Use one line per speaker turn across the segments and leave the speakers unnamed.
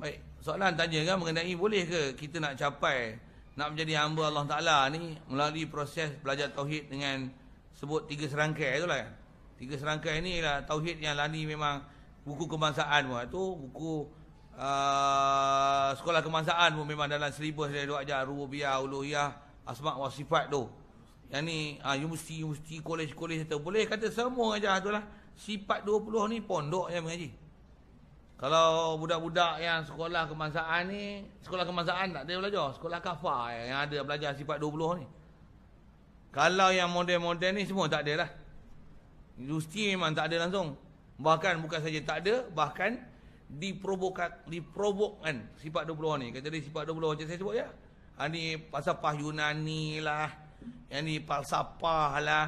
Baik, soalan tanya kan mengenai boleh ke kita nak capai nak menjadi hamba Allah Taala ni melalui proses belajar tauhid dengan sebut tiga serangkai itulah kan. Tiga serangkai ni ialah tauhid yang lani memang buku kebangsaan pun tu buku uh, sekolah kebangsaan pun memang dalam silibus dia ajar rububiyah, uluhiyah, asma wa sifat tu. Yang ni uh, universiti, universiti, kolej-kolej kata boleh kata semua ajar itulah. Sifat 20 ni pondok yang mengaji. Kalau budak-budak yang sekolah kemasaan ni, sekolah kemasaan tak ada belajar. Sekolah kafar yang, ada belajar sifat 20 ni. Kalau yang model-model ni semua tak ada lah. Universiti memang tak ada langsung. Bahkan bukan saja tak ada, bahkan diprovokat diprovokkan sifat 20 ni. Kata dia sifat 20 macam saya sebut ya. Ha ni pasal pah Yunani lah. Yang ni palsapah lah.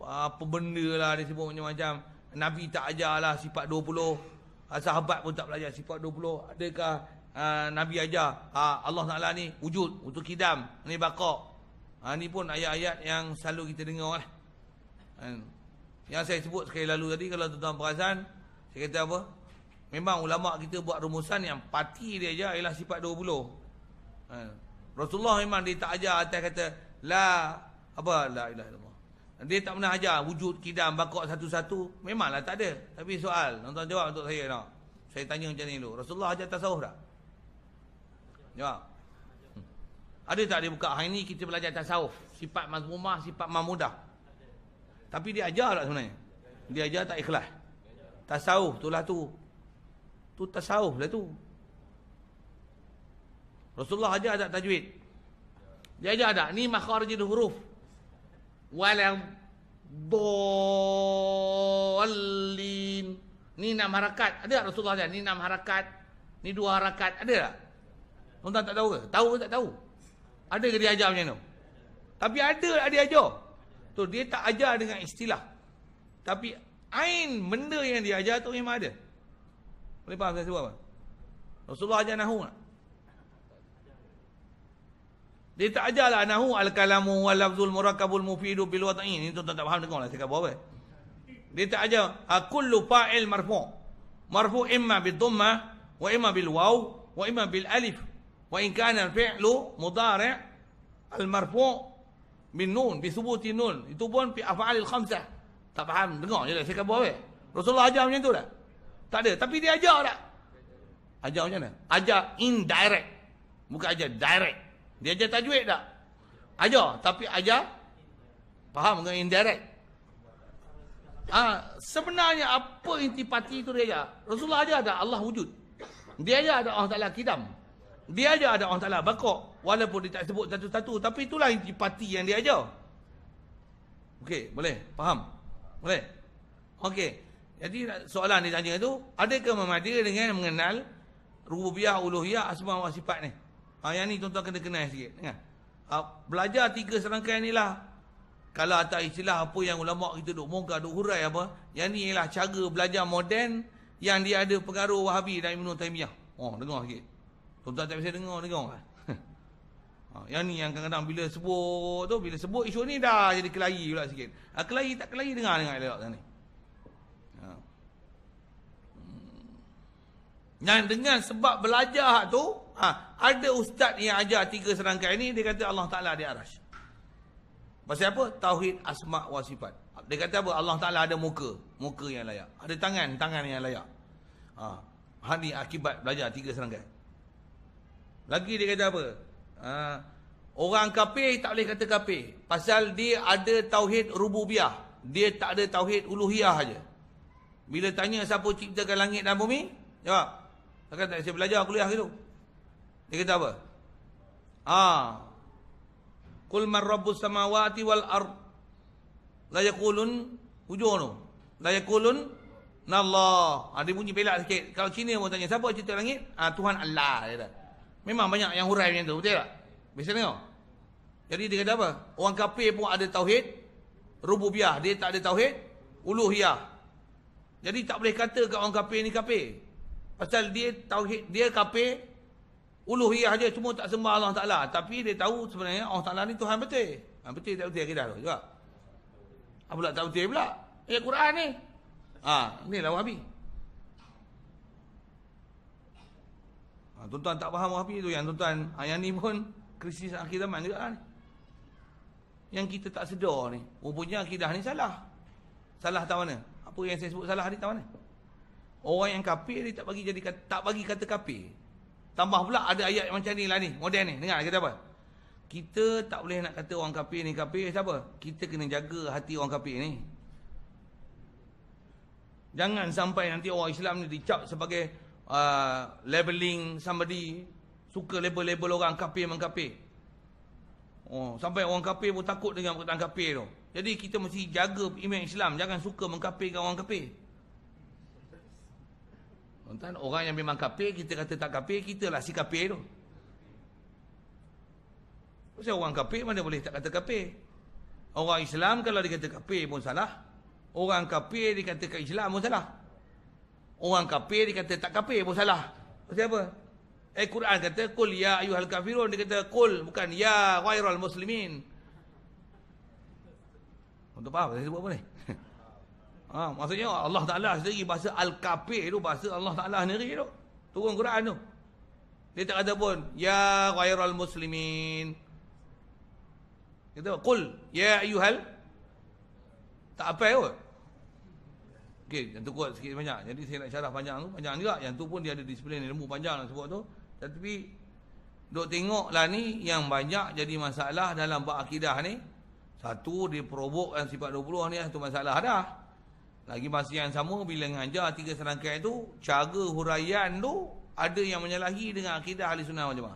Apa benda lah dia sebut macam-macam. Nabi tak ajar lah sifat 20 sahabat pun tak belajar sifat 20 adakah ha, nabi aja, ha, ah, Allah Taala ni wujud untuk kidam ni baqa' ah, ha, ni pun ayat-ayat yang selalu kita dengar lah. ha, yang saya sebut sekali lalu tadi kalau tuan-tuan perasan saya kata apa memang ulama kita buat rumusan yang pati dia aja ialah sifat 20 ha, kan? Rasulullah memang dia tak ajar atas kata la apa la ilaha illallah dia tak pernah ajar wujud kidam bakok satu-satu. Memanglah tak ada. Tapi soal, tuan-tuan jawab untuk saya noh. Saya tanya macam ni dulu. Rasulullah ajar tasawuf tak? Jawab. Hmm. Ada tak dia buka hari ni kita belajar tasawuf, sifat mazmumah, sifat mahmudah. Tapi dia ajar tak sebenarnya? Dia ajar tak ikhlas. Tasawuf itulah tu. Tu tasawuf lah tu. Rasulullah ajar tak tajwid? Dia ajar tak? Ni makharijul huruf. Walambolim Ni enam harakat Ada tak Rasulullah ni? enam harakat Ni dua harakat Ada tak? tuan tak tahu ke? Tahu ke tak tahu? Ada ke dia ajar macam tu? Tapi ada ada dia ajar Tu dia tak ajar dengan istilah Tapi Ain benda yang dia ajar tu memang ada Boleh faham saya sebab apa? Rasulullah ajar nahu tak? Dia tak ajarlah nahu al-kalamu wal-lafzul murakabul mufidu bil wata'in. Ini tuan-tuan tak faham dengar lah. Saya kata apa? Dia tak ajar. Ha, kullu fa'il marfu. Marfu imma bil dhamma wa imma bil waw wa imma bil alif. Wa in kana fi'lu mudari' al-marfu bin nun. Bi subuti nun. Itu pun fi af'alil khamsah. Tak faham. Dengar je lah. Saya kata apa? Rasulullah ajar macam tu lah. Tak ada. Tapi dia ajar lah. Ajar macam mana? Ajar indirect. Bukan ajar direct. Dia ajar tajwid tak? Ajar. Tapi ajar. Faham dengan indirect. Ah, ha, sebenarnya apa intipati itu dia ajar? Rasulullah ajar tak? Allah wujud. Dia ajar ada Allah Ta'ala kidam. Dia ajar ada Allah Ta'ala bakok. Walaupun dia tak sebut satu-satu. Tapi itulah intipati yang dia ajar. Okey, boleh? Faham? Boleh? Okey. Jadi soalan dia tanya tu, adakah memadil dengan mengenal rububiyah, uluhiyah, asma wa sifat ni? Ha, yang ni tuan-tuan kena kenal sikit. Ha, belajar tiga serangkaian ni lah. Kalau tak istilah apa yang ulama kita duk mongkar, duk hurai apa. Yang ni ialah cara belajar moden yang dia ada pengaruh Wahabi dan Ibn Taymiyah. Oh, dengar sikit. Tuan-tuan tak bisa dengar, dengar kan? Ha, yang ni yang kadang-kadang bila sebut tu, bila sebut isu ni dah jadi kelahi pula sikit. Ha, kelahi tak kelahi dengar dengar elok kan ni. Ha. Dan dengan sebab belajar tu, Ha, ada ustaz yang ajar tiga serangkaian ini, dia kata Allah Ta'ala di arash. Pasal apa? Tauhid, asma' wa sifat. Dia kata apa? Allah Ta'ala ada muka. Muka yang layak. Ada tangan. Tangan yang layak. Ha. Hari akibat belajar tiga serangkaian. Lagi dia kata apa? Ha. Orang kapir tak boleh kata kapir. Pasal dia ada tauhid rububiah. Dia tak ada tauhid uluhiyah aja. Bila tanya siapa ciptakan langit dan bumi? Jawab. Saya kata saya belajar kuliah gitu. Dia kata apa? Ah. Qul man rabbus samawati wal ard? La yaqulun hujur tu. La yaqulun nallah. Ha, dia bunyi pelak sikit. Kalau Cina pun tanya siapa cipta langit? Ah ha, Tuhan Allah dia kata. Memang banyak yang hurai macam tu, betul tak? Biasa tengok. Jadi dia kata apa? Orang kafir pun ada tauhid rububiyah, dia tak ada tauhid uluhiyah. Jadi tak boleh kata kat orang kafir ni kafir. Pasal dia tauhid, dia kafir uluhiyah je semua tak sembah Allah Taala tapi dia tahu sebenarnya Allah Taala ni Tuhan betul. Ha, betul tak betul akidah tu juga. Apa pula tak betul pula? Ya eh, Quran ni. Ha, ni lah Wahabi. Ha, tuan-tuan tak faham Wahabi tu yang tuan-tuan ha, yang ni pun krisis akhir zaman juga ni. Yang kita tak sedar ni, rupanya akidah ni salah. Salah tak mana? Apa yang saya sebut salah ni tak mana? Orang yang kafir ni tak bagi jadi tak bagi kata kafir. Tambah pula ada ayat macam ni lah ni. Modern ni. Dengar kata apa? Kita tak boleh nak kata orang kapir ni kapir. Siapa? Kita kena jaga hati orang kapir ni. Jangan sampai nanti orang Islam ni dicap sebagai uh, labeling somebody. Suka label-label orang kapir-mengkapir. Oh, sampai orang kapir pun takut dengan perkataan kapir tu. Jadi kita mesti jaga iman Islam. Jangan suka mengkapirkan orang kapir. Tuan-tuan, orang yang memang kafir, kita kata tak kafir, kita lah si kafir tu. Macam orang kafir mana boleh tak kata kafir? Orang Islam kalau dikata kafir pun salah. Orang kafir dikatakan Islam pun salah. Orang kafir dikata tak kafir pun salah. Pasal apa? Eh Quran kata kul ya ayyuhal kafirun dia kata kul bukan ya ghairal muslimin. Untuk apa? Saya buat apa ni? Ha, maksudnya Allah Ta'ala sendiri bahasa Al-Kafir tu bahasa Allah Ta'ala sendiri tu. Turun Quran tu. Dia tak kata pun. Ya wairal muslimin. Kata Qul. Ya ayuhal. Tak apa ya kot. Okey. Yang tu kot sikit banyak. Jadi saya nak syarah panjang tu. Panjang juga. Yang tu pun dia ada disiplin ilmu panjang nak sebut tu. Tetapi. Duk lah ni. Yang banyak jadi masalah dalam bak akidah ni. Satu dia perobokkan sifat 20 ni. itu masalah dah. Lagi masa yang sama bila mengajar tiga serangkaian itu Cara huraian tu ada yang menyalahi dengan akidah ahli sunnah macam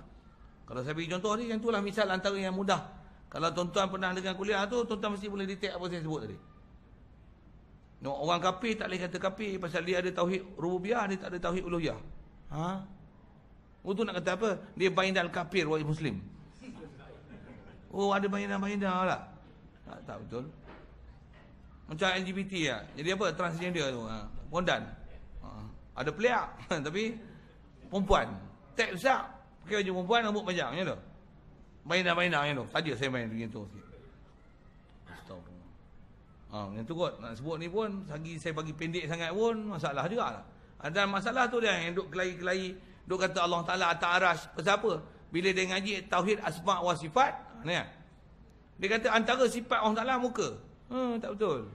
Kalau saya beri contoh ni, yang tu lah misal antara yang mudah Kalau tuan-tuan pernah dengan kuliah tu, tuan-tuan mesti boleh detect apa saya sebut tadi no, Orang kapi tak boleh kata kapir pasal dia ada tauhid rubiah dia tak ada tauhid uluhiyah ha? Oh, tu nak kata apa? Dia bayindal kapir wajib muslim Oh ada bayindal-bayindal lah tak, tak betul macam LGBT ya. Lah. Jadi apa transgender tu? Pondan. Ha, ha, ada peliak tapi perempuan. Tak usah, Pakai baju perempuan rambut panjang macam tu. Main-main macam tu. Saja saya main begini tu sikit. Ha, yang tu kot. Nak sebut ni pun, lagi saya bagi pendek sangat pun, masalah juga lah. Dan masalah tu dia yang duduk kelahi-kelahi, duduk kata Allah Ta'ala atas aras. Pasal apa? Bila dia ngaji, Tauhid asma' wa sifat. Ha, ni, kan? dia kata antara sifat Allah Ta'ala muka. Hmm, tak betul.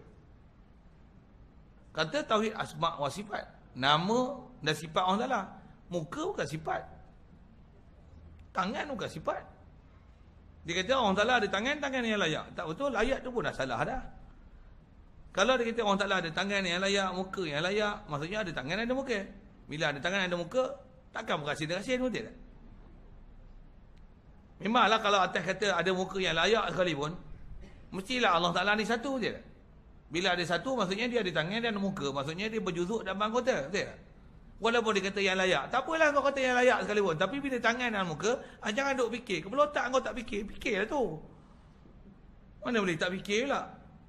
Kata tauhid asma' wa sifat. Nama dan sifat Allah Ta'ala. Muka bukan sifat. Tangan bukan sifat. Dia kata Allah Ta'ala ada tangan, tangan yang layak. Tak betul, Layak tu pun dah salah dah. Kalau dia kata Allah Ta'ala ada tangan yang layak, muka yang layak, maksudnya ada tangan ada muka. Bila ada tangan ada muka, takkan berhasil-hasil pun tak? Memanglah kalau atas kata ada muka yang layak sekali pun, Mestilah Allah Ta'ala ni satu je Bila ada satu maksudnya dia ada tangan dan muka Maksudnya dia berjuzuk dan beranggota Walaupun dia kata yang layak Tak apalah kau kata yang layak sekali pun Tapi bila tangan dan muka ah, Jangan duk fikir Kepala otak kau tak fikir Fikirlah tu Mana boleh tak fikir pula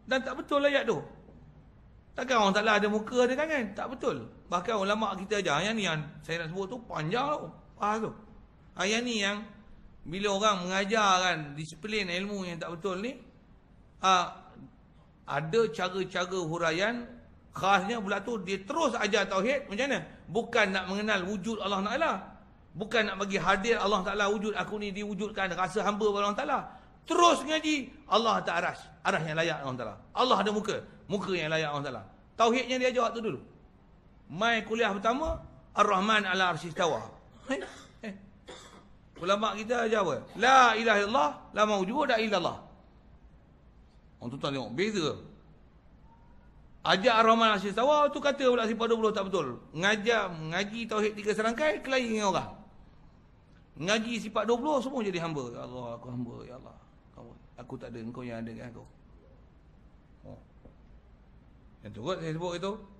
Dan tak betul layak tu Takkan Allah Ta'ala ada muka ada tangan Tak betul Bahkan ulama' kita ajar Yang ni yang saya nak sebut tu panjang tu Faham tu Yang ni yang bila orang mengajar kan disiplin ilmu yang tak betul ni ha, ada cara-cara huraian khasnya pula tu dia terus ajar tauhid macam mana bukan nak mengenal wujud Allah Taala bukan nak bagi hadir Allah Taala wujud aku ni diwujudkan rasa hamba kepada Allah Taala terus ngaji Allah tak aras arah yang layak Allah Taala Allah ada muka muka yang layak Allah Taala tauhidnya dia ajar tu dulu mai kuliah pertama Ar-Rahman ala arsistawa eh, eh. Ulama kita jawab, La ilaha illallah, la maujud, da illallah. Orang tuan tengok, beza. Ajak Ar-Rahman Asyid Sawah tu kata pula si Padu tak betul. Ngajar, ngaji Tauhid tiga serangkai, kelahi dengan orang. Ngaji sifat 20 semua jadi hamba. Ya Allah, aku hamba. Ya Allah. Aku, aku tak ada. engkau yang ada dengan aku. Oh. Yang tu kot saya sebut itu.